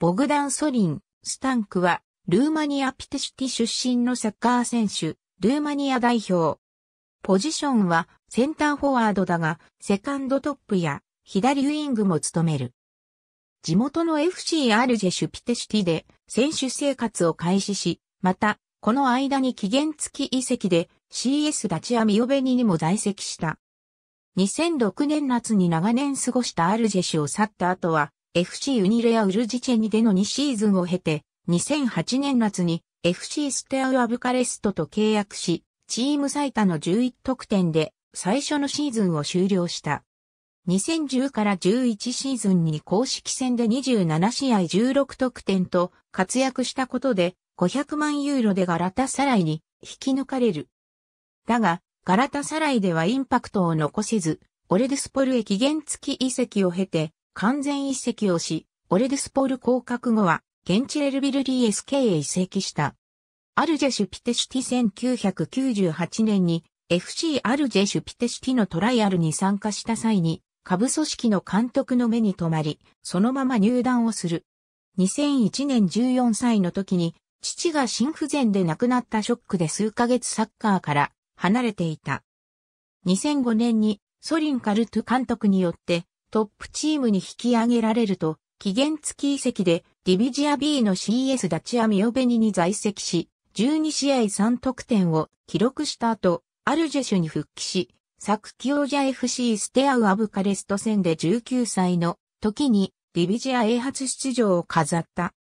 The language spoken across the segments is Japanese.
ボグダン・ソリン、スタンクは、ルーマニア・ピテシュティ出身のサッカー選手、ルーマニア代表。ポジションは、センターフォワードだが、セカンドトップや、左ウイングも務める。地元の FC アルジェシュピテシュティで、選手生活を開始し、また、この間に期限付き移籍で、CS ダチアミオベニにも在籍した。2006年夏に長年過ごしたアルジェシュを去った後は、FC ユニレア・ウルジチェニでの2シーズンを経て、2008年夏に FC ステアウア・ブカレストと契約し、チーム最多の11得点で最初のシーズンを終了した。2010から11シーズンに公式戦で27試合16得点と活躍したことで500万ユーロでガラタサライに引き抜かれる。だが、ガラタサライではインパクトを残せず、オレデスポルへ期限付き移籍を経て完全移籍をし、オレデスポール降格後は、現地エルビル DSK へ移籍した。アルジェシュピテシュティ1998年に FC アルジェシュピテシュティのトライアルに参加した際に、下部組織の監督の目に留まり、そのまま入団をする。2001年14歳の時に、父が心不全で亡くなったショックで数ヶ月サッカーから離れていた。2005年にソリン・カルト監督によってトップチームに引き上げられると、期限付き移籍でディビジア B の CS ダチアミオベニに在籍し、12試合3得点を記録した後、アルジェシュに復帰し、サクキ者ジャ FC ステアウアブカレスト戦で19歳の時にディビジア A 初出場を飾った。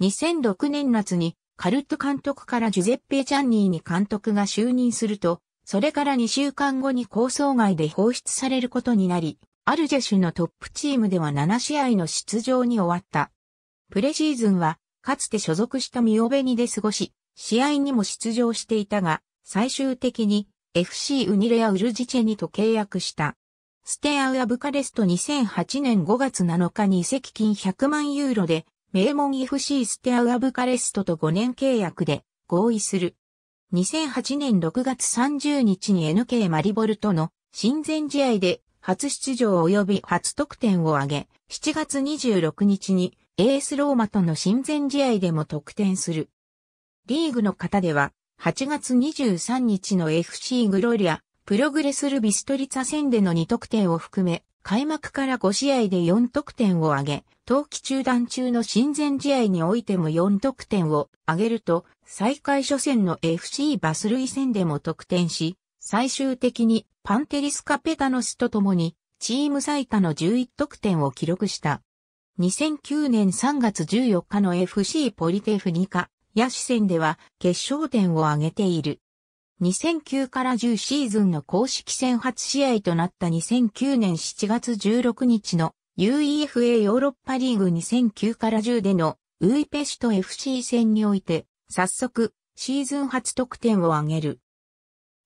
2006年夏にカルト監督からジュゼッペ・チャンニーに監督が就任すると、それから2週間後に構想外で放出されることになり、アルジェシュのトップチームでは7試合の出場に終わった。プレシーズンは、かつて所属したミオベニで過ごし、試合にも出場していたが、最終的に FC ウニレア・ウルジチェニと契約した。ステアウア・ブカレスト2008年5月7日に移籍金100万ユーロで、名門 FC ステアウア・ブカレストと5年契約で合意する。2008年6月30日に NK マリボルとの親善試合で初出場及び初得点を挙げ、7月26日にエースローマとの親善試合でも得点する。リーグの方では、8月23日の FC グロリア、プログレスルビストリツァ戦での2得点を含め、開幕から5試合で4得点を挙げ、冬季中断中の親善試合においても4得点を挙げると、再開初戦の FC バスルイ戦でも得点し、最終的にパンテリス・カペタノスと共に、チーム最多の11得点を記録した。2009年3月14日の FC ポリテフニカ、ヤシ戦では決勝点を挙げている。2009から10シーズンの公式戦初試合となった2009年7月16日の UEFA ヨーロッパリーグ2009から10でのウイペシュと FC 戦において、早速、シーズン初得点を挙げる。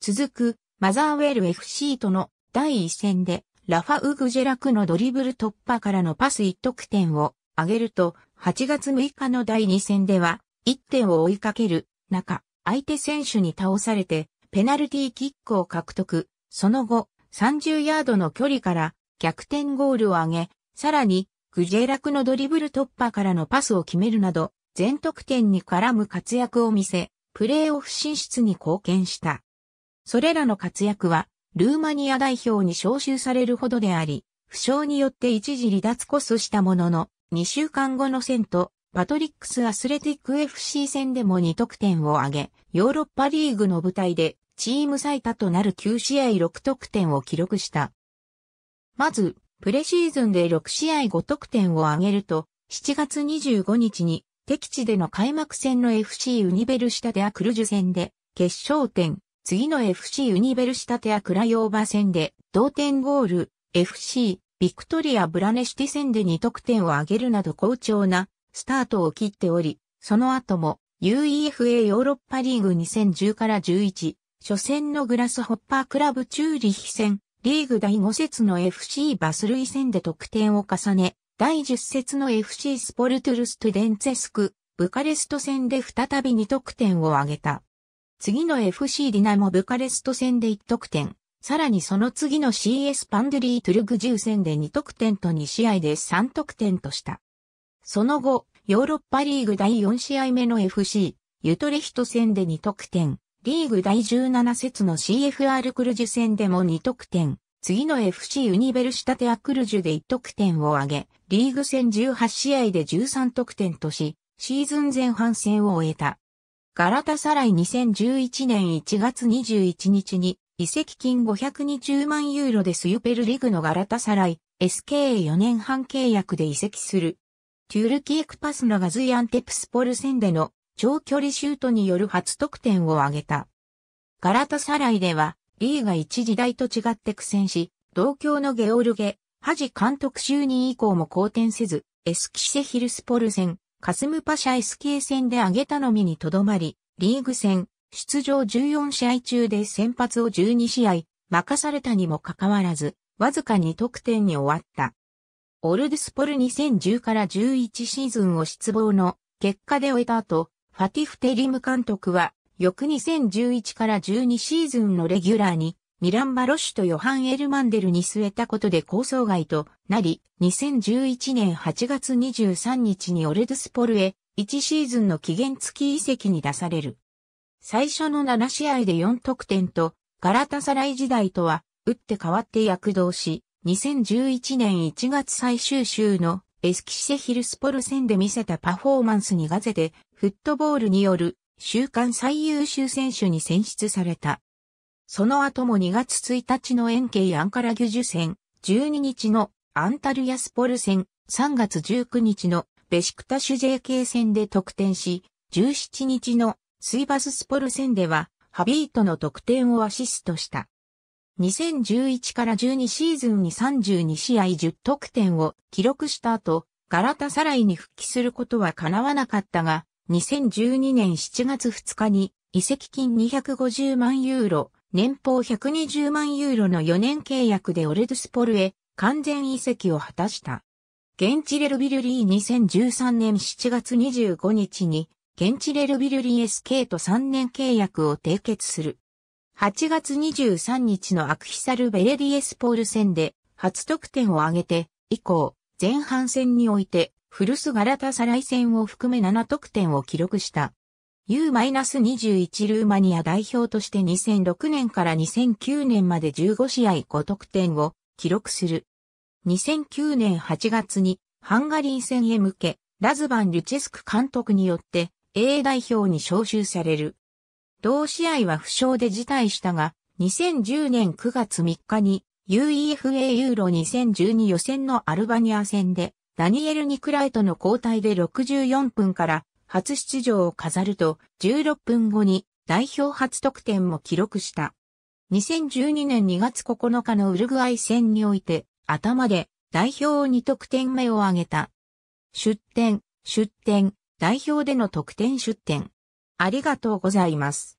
続く、マザーウェル FC との第一戦でラファウグジェラクのドリブル突破からのパス1得点を挙げると、8月6日の第2戦では1点を追いかける中、相手選手に倒されてペナルティーキックを獲得。その後、30ヤードの距離から逆転ゴールを挙げ、さらにグジェラクのドリブル突破からのパスを決めるなど、全得点に絡む活躍を見せ、プレーオフ進出に貢献した。それらの活躍は、ルーマニア代表に招集されるほどであり、負傷によって一時離脱コスしたものの、2週間後の戦と、パトリックス・アスレティック FC 戦でも2得点を挙げ、ヨーロッパリーグの舞台で、チーム最多となる9試合6得点を記録した。まず、プレシーズンで6試合5得点を挙げると、7月25日に敵地での開幕戦の FC ウニベルシタデアクルジュ戦で決勝点次の FC ユニベルシタテアクラヨーバ戦で同点ゴール、FC ビクトリア・ブラネシティ戦で2得点を挙げるなど好調なスタートを切っており、その後も UEFA ヨーロッパリーグ2010から11、初戦のグラスホッパークラブチューリヒ戦、リーグ第5節の FC バスルイ戦で得点を重ね、第10節の FC スポルトゥルストゥデンツェスク、ブカレスト戦で再び2得点を挙げた。次の FC ディナモブカレスト戦で1得点、さらにその次の CS パンドリートゥルグ10戦で2得点と2試合で3得点とした。その後、ヨーロッパリーグ第4試合目の FC、ユトレヒト戦で2得点、リーグ第17節の CFR クルジュ戦でも2得点、次の FC ユニベルシタテアクルジュで1得点を挙げ、リーグ戦18試合で13得点とし、シーズン前半戦を終えた。ガラタサライ2011年1月21日に、移籍金520万ユーロでスユペルリグのガラタサライ、SKA4 年半契約で移籍する。トゥルキークパスのガズイアンテプスポル戦での長距離シュートによる初得点を挙げた。ガラタサライでは、リーが一時代と違って苦戦し、同郷のゲオルゲ、ハジ監督就任以降も好転せず、エスキセヒルスポル戦、カスムパシャ SK 戦で挙げたのみにとどまり、リーグ戦、出場14試合中で先発を12試合、任されたにもかかわらず、わずか2得点に終わった。オルデスポル2010から11シーズンを失望の結果で終えた後、ファティフ・テリム監督は、翌2011から12シーズンのレギュラーに、ミラン・バロシュとヨハン・エルマンデルに据えたことで構想外となり、2011年8月23日にオルドスポルへ1シーズンの期限付き移籍に出される。最初の7試合で4得点と、ガラタサライ時代とは、打って変わって躍動し、2011年1月最終週のエスキシセヒルスポル戦で見せたパフォーマンスにガゼで、フットボールによる週間最優秀選手に選出された。その後も2月1日の円形アンカラギュジュ戦、12日のアンタルヤスポル戦、3月19日のベシクタシュ JK 戦で得点し、17日のスイバススポル戦では、ハビートの得点をアシストした。2011から12シーズンに32試合10得点を記録した後、ガラタサライに復帰することは叶わなかったが、2012年7月2日に移籍金250万ユーロ、年俸120万ユーロの4年契約でオルドスポルへ完全移籍を果たした。現地レルビルリー2013年7月25日に、現地レルビルリー SK と3年契約を締結する。8月23日のアクヒサルベレディエスポール戦で初得点を挙げて、以降、前半戦において、古巣ガラタサライ戦を含め7得点を記録した。U-21 ルーマニア代表として2006年から2009年まで15試合5得点を記録する。2009年8月にハンガリー戦へ向け、ラズバン・リュチェスク監督によって A 代表に招集される。同試合は負傷で辞退したが、2010年9月3日に UEFA ユーロ2012予選のアルバニア戦でダニエル・ニクライトの交代で64分から初出場を飾ると、16分後に代表初得点も記録した。2012年2月9日のウルグアイ戦において、頭で代表2得点目を挙げた。出展、出展、代表での得点出展。ありがとうございます。